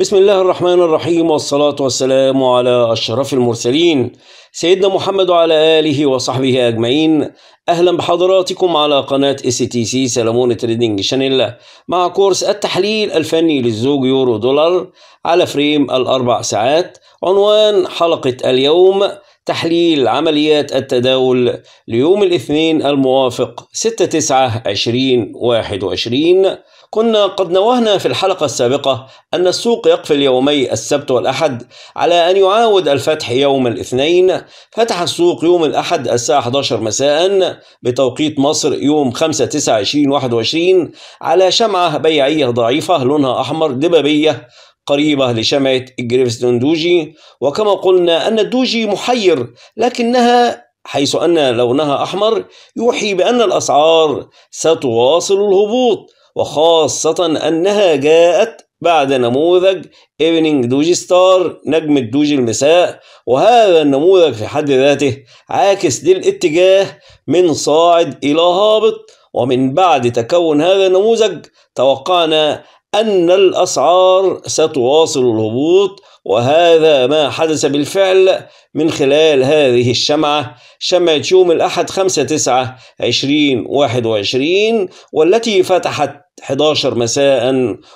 بسم الله الرحمن الرحيم والصلاة والسلام على أشرف المرسلين سيدنا محمد وعلى آله وصحبه أجمعين أهلا بحضراتكم على قناة اس تي سي سلمون تريدنج شانيلا مع كورس التحليل الفني للزوج يورو دولار على فريم الأربع ساعات عنوان حلقة اليوم تحليل عمليات التداول ليوم الاثنين الموافق 6 9 2021 كنا قد نوهنا في الحلقة السابقة أن السوق يقفل يومي السبت والأحد على أن يعاود الفتح يوم الاثنين فتح السوق يوم الأحد الساعة 11 مساء بتوقيت مصر يوم 5 9 2021 على شمعة بيعية ضعيفة لونها أحمر دبابية قريبة لشمعة جريفستون دوجي وكما قلنا أن الدوجي محير لكنها حيث أن لونها أحمر يوحي بأن الأسعار ستواصل الهبوط وخاصة أنها جاءت بعد نموذج ايفنينج دوجي ستار نجم الدوجي المساء وهذا النموذج في حد ذاته عاكس للاتجاه من صاعد إلى هابط ومن بعد تكون هذا النموذج توقعنا أن الأسعار ستواصل الهبوط وهذا ما حدث بالفعل من خلال هذه الشمعة شمعة يوم الأحد 5 9 2021 والتي فتحت 11 مساء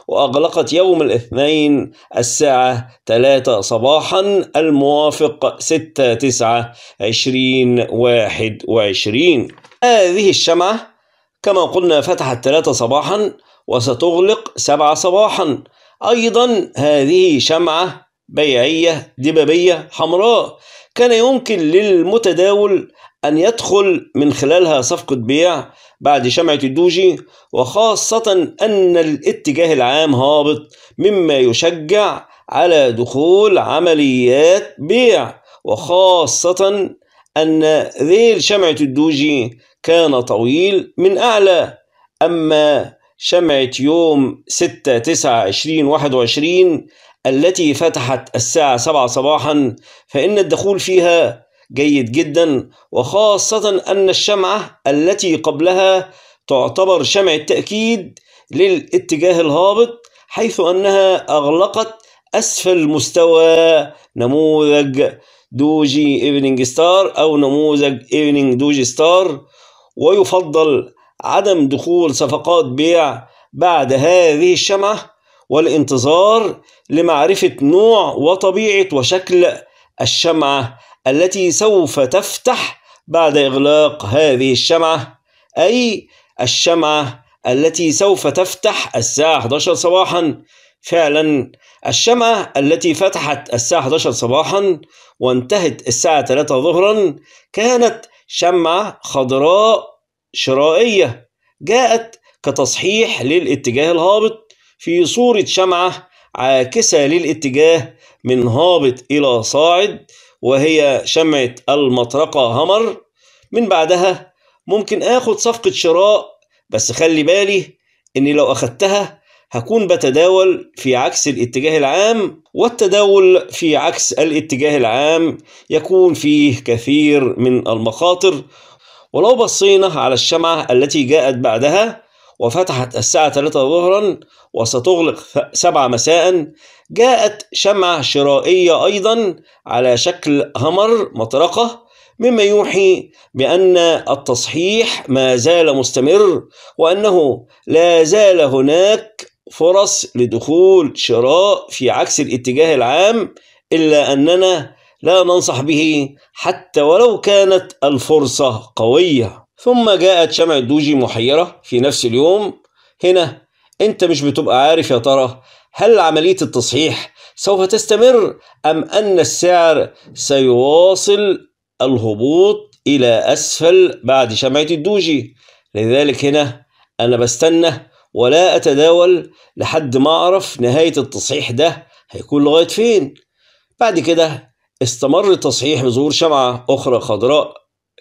وأغلقت يوم الاثنين الساعة 3 صباحا الموافق 6 9 2021 هذه الشمعة كما قلنا فتحت 3 صباحا وستغلق سبعة صباحا أيضا هذه شمعة بيعية دبابية حمراء كان يمكن للمتداول أن يدخل من خلالها صفقة بيع بعد شمعة الدوجي وخاصة أن الاتجاه العام هابط مما يشجع على دخول عمليات بيع وخاصة أن ذيل شمعة الدوجي كان طويل من أعلى أما شمعة يوم 6 9 20 21 التي فتحت الساعة 7 صباحا فإن الدخول فيها جيد جدا وخاصة أن الشمعة التي قبلها تعتبر شمعة تأكيد للاتجاه الهابط حيث أنها أغلقت أسفل مستوى نموذج دوجي ايفنينج ستار أو نموذج ايفنينج دوجي ستار ويفضل عدم دخول صفقات بيع بعد هذه الشمعة والانتظار لمعرفة نوع وطبيعة وشكل الشمعة التي سوف تفتح بعد إغلاق هذه الشمعة أي الشمعة التي سوف تفتح الساعة 11 صباحا فعلا الشمعة التي فتحت الساعة 11 صباحا وانتهت الساعة 3 ظهرا كانت شمعة خضراء شرائية جاءت كتصحيح للاتجاه الهابط في صورة شمعة عاكسة للاتجاه من هابط إلى صاعد وهي شمعة المطرقة همر من بعدها ممكن آخد صفقة شراء بس خلي بالي إني لو أخدتها هكون بتداول في عكس الاتجاه العام والتداول في عكس الاتجاه العام يكون فيه كثير من المخاطر ولو بصينا على الشمعة التي جاءت بعدها وفتحت الساعة 3 ظهرا وستغلق 7 مساء جاءت شمعة شرائية أيضا على شكل همر مطرقة مما يوحي بأن التصحيح ما زال مستمر وأنه لا زال هناك فرص لدخول شراء في عكس الاتجاه العام إلا أننا لا ننصح به حتى ولو كانت الفرصة قوية ثم جاءت شمع الدوجي محيرة في نفس اليوم هنا أنت مش بتبقى عارف يا ترى هل عملية التصحيح سوف تستمر أم أن السعر سيواصل الهبوط إلى أسفل بعد شمعة الدوجي لذلك هنا أنا بستنى ولا أتداول لحد ما أعرف نهاية التصحيح ده هيكون لغاية فين بعد كده استمر التصحيح بظهور شمعة أخرى خضراء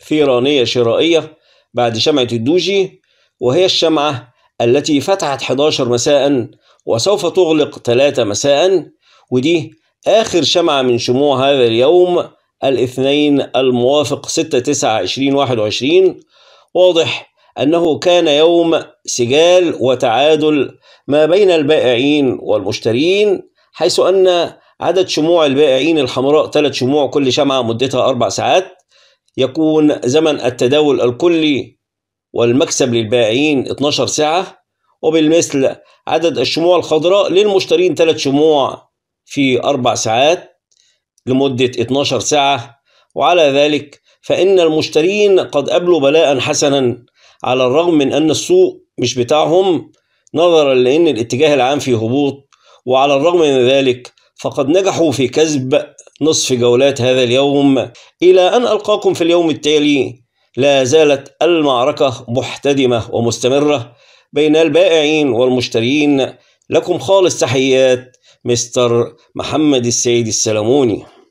ثيرانية شرائية بعد شمعة الدوجي وهي الشمعة التي فتحت 11 مساء وسوف تغلق 3 مساء ودي آخر شمعة من شموع هذا اليوم الاثنين الموافق 6 9 2021 واضح أنه كان يوم سجال وتعادل ما بين البائعين والمشترين حيث أن عدد شموع البائعين الحمراء ثلاث شموع كل شمعة مدتها أربع ساعات يكون زمن التداول الكلي والمكسب للبائعين 12 ساعة وبالمثل عدد الشموع الخضراء للمشترين ثلاث شموع في أربع ساعات لمدة 12 ساعة وعلى ذلك فإن المشترين قد قبلوا بلاء حسنا على الرغم من أن السوق مش بتاعهم نظرا لأن الاتجاه العام في هبوط وعلى الرغم من ذلك فقد نجحوا في كسب نصف جولات هذا اليوم إلى أن ألقاكم في اليوم التالي لا زالت المعركة محتدمة ومستمرة بين البائعين والمشترين لكم خالص تحيات مستر محمد السيد السلموني